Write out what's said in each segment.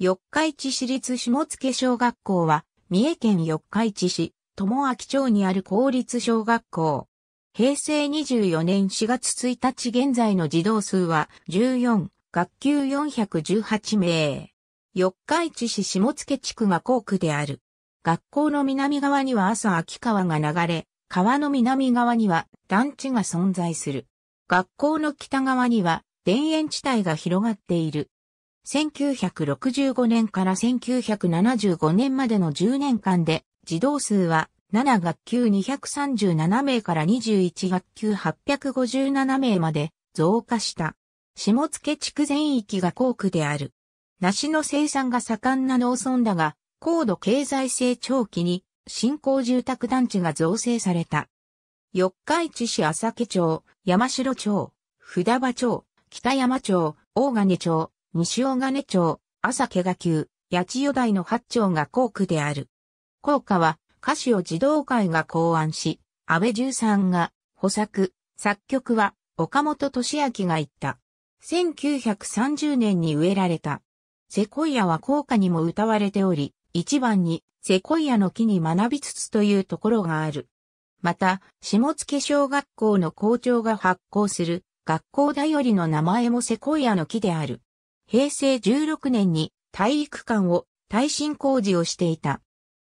四日市市立下野小学校は、三重県四日市市、友明町にある公立小学校。平成24年4月1日現在の児童数は14、学級418名。四日市市下野地区が校区である。学校の南側には朝秋川が流れ、川の南側には団地が存在する。学校の北側には田園地帯が広がっている。1965年から1975年までの10年間で、児童数は7学級237名から21学級857名まで増加した。下野地区全域が高区である。梨の生産が盛んな農村だが、高度経済成長期に新興住宅団地が造成された。四日市市浅家町、山城町、札場町、北山町、大金町、西尾金町、朝毛が急、八千代台の八丁が校区である。校歌は、歌詞を児童会が考案し、安倍十三が、補作、作曲は、岡本敏明が言った。1930年に植えられた。セコイアは校歌にも歌われており、一番に、セコイアの木に学びつつというところがある。また、下付小学校の校長が発行する、学校だよりの名前もセコイアの木である。平成16年に体育館を耐震工事をしていた。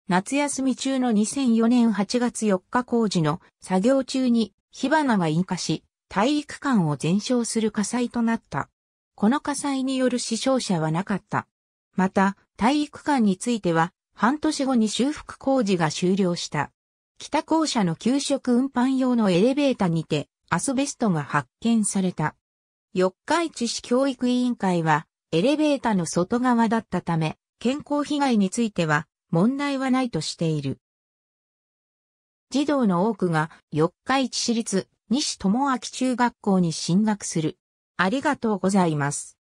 夏休み中の2004年8月4日工事の作業中に火花が引火し、体育館を全焼する火災となった。この火災による死傷者はなかった。また、体育館については、半年後に修復工事が終了した。北校舎の給食運搬用のエレベーターにて、アスベストが発見された。四日市市教育委員会は、エレベータの外側だったため、健康被害については問題はないとしている。児童の多くが四日市市立西智明中学校に進学する。ありがとうございます。